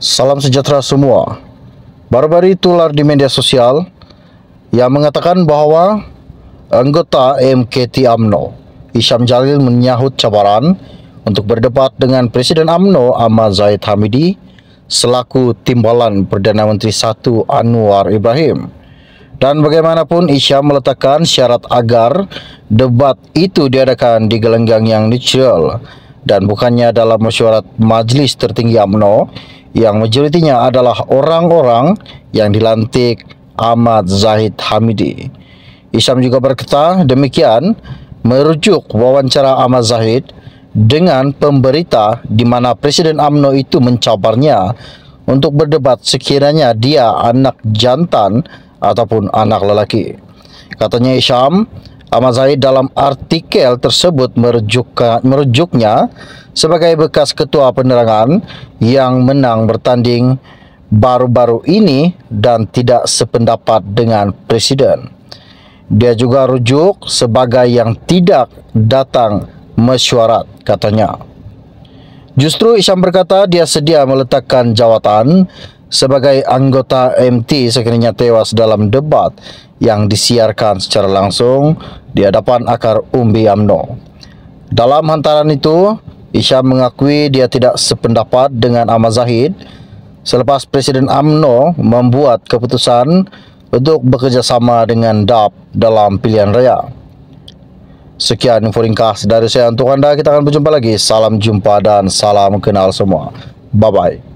Salam sejahtera semua. Baru-baru ini tular di media sosial yang mengatakan bahawa anggota MKT AMNO, Isham Jalil menyahut cabaran untuk berdebat dengan Presiden AMNO Ahmad Zahid Hamidi selaku timbalan Perdana Menteri 1 Anwar Ibrahim. Dan bagaimanapun Isham meletakkan syarat agar debat itu diadakan di gelenggang yang neutral dan bukannya dalam mesyuarat majlis tertinggi UMNO yang majoritinya adalah orang-orang yang dilantik Ahmad Zahid Hamidi. Isam juga berkata demikian merujuk wawancara Ahmad Zahid dengan pemberita di mana Presiden UMNO itu mencabarnya untuk berdebat sekiranya dia anak jantan ataupun anak lelaki. Katanya Isam. Ahmad Zahid dalam artikel tersebut merujuk, merujuknya sebagai bekas ketua penerangan yang menang bertanding baru-baru ini dan tidak sependapat dengan presiden. Dia juga rujuk sebagai yang tidak datang mesyuarat katanya. Justru Isham berkata dia sedia meletakkan jawatan sebagai anggota MT sekiranya tewas dalam debat yang disiarkan secara langsung di hadapan akar Umbi AMNO. Dalam hantaran itu, Isyam mengakui dia tidak sependapat dengan Ahmad Zahid selepas Presiden AMNO membuat keputusan untuk bekerjasama dengan DAP dalam pilihan raya. Sekian info ringkas dari saya untuk anda. Kita akan berjumpa lagi. Salam jumpa dan salam kenal semua. Bye-bye.